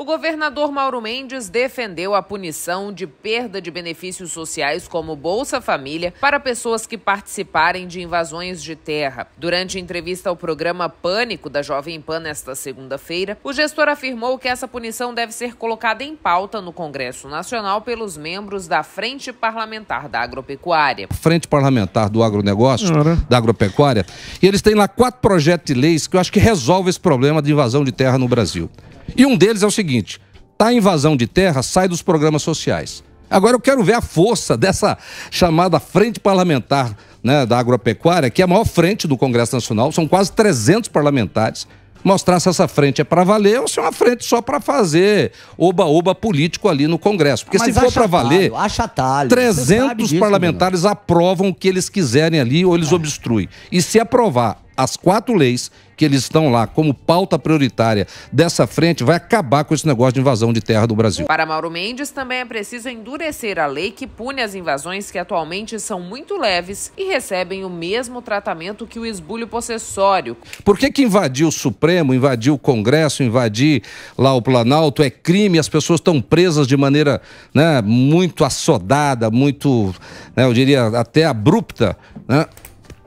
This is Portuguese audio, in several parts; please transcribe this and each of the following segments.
O governador Mauro Mendes defendeu a punição de perda de benefícios sociais como Bolsa Família para pessoas que participarem de invasões de terra. Durante entrevista ao programa Pânico da Jovem Pan nesta segunda-feira, o gestor afirmou que essa punição deve ser colocada em pauta no Congresso Nacional pelos membros da Frente Parlamentar da Agropecuária. Frente Parlamentar do Agronegócio, uhum. da Agropecuária, e eles têm lá quatro projetos de leis que eu acho que resolvem esse problema de invasão de terra no Brasil. E um deles é o seguinte: tá a invasão de terra, sai dos programas sociais. Agora eu quero ver a força dessa chamada frente parlamentar né, da agropecuária, que é a maior frente do Congresso Nacional, são quase 300 parlamentares, mostrar se essa frente é para valer ou se é uma frente só para fazer oba-oba político ali no Congresso. Porque Mas se for para valer, achatalho. 300 disso, parlamentares aprovam o que eles quiserem ali ou eles é. obstruem. E se aprovar as quatro leis que eles estão lá como pauta prioritária dessa frente vai acabar com esse negócio de invasão de terra do Brasil. Para Mauro Mendes, também é preciso endurecer a lei que pune as invasões que atualmente são muito leves e recebem o mesmo tratamento que o esbulho possessório. Por que, que invadir o Supremo, invadir o Congresso, invadir lá o Planalto é crime? As pessoas estão presas de maneira né, muito assodada, muito, né, eu diria até abrupta. Né?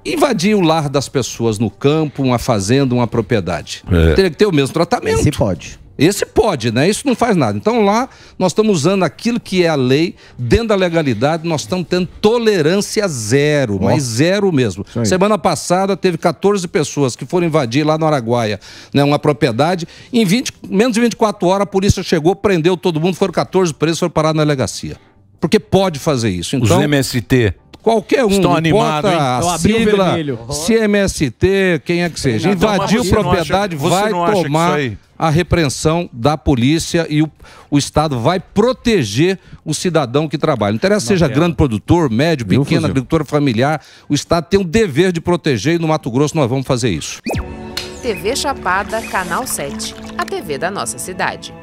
invadir o lar das pessoas no campo, uma fazenda, uma propriedade. É. Teria que ter o mesmo tratamento. Esse pode. Esse pode, né? Isso não faz nada. Então lá nós estamos usando aquilo que é a lei, dentro da legalidade, nós estamos tendo tolerância zero, mas zero mesmo. Semana passada teve 14 pessoas que foram invadir lá no Araguaia, né, uma propriedade. Em 20, menos de 24 horas a polícia chegou, prendeu todo mundo, foram 14 presos, foram parar na delegacia. Porque pode fazer isso. Então, Os MST Qualquer um. Estão hein? Eu A abri o sigla, vermelho. CMST, quem é que seja. Invadiu acha- propriedade, vai tomar a repreensão da polícia e o, o Estado vai proteger o cidadão que trabalha. Não interessa se seja grande produtor, médio, pequeno, Fuzil? agricultor familiar, o Estado tem o dever de proteger e no Mato Grosso nós vamos fazer isso. TV Chapada, Canal 7, a TV da nossa cidade.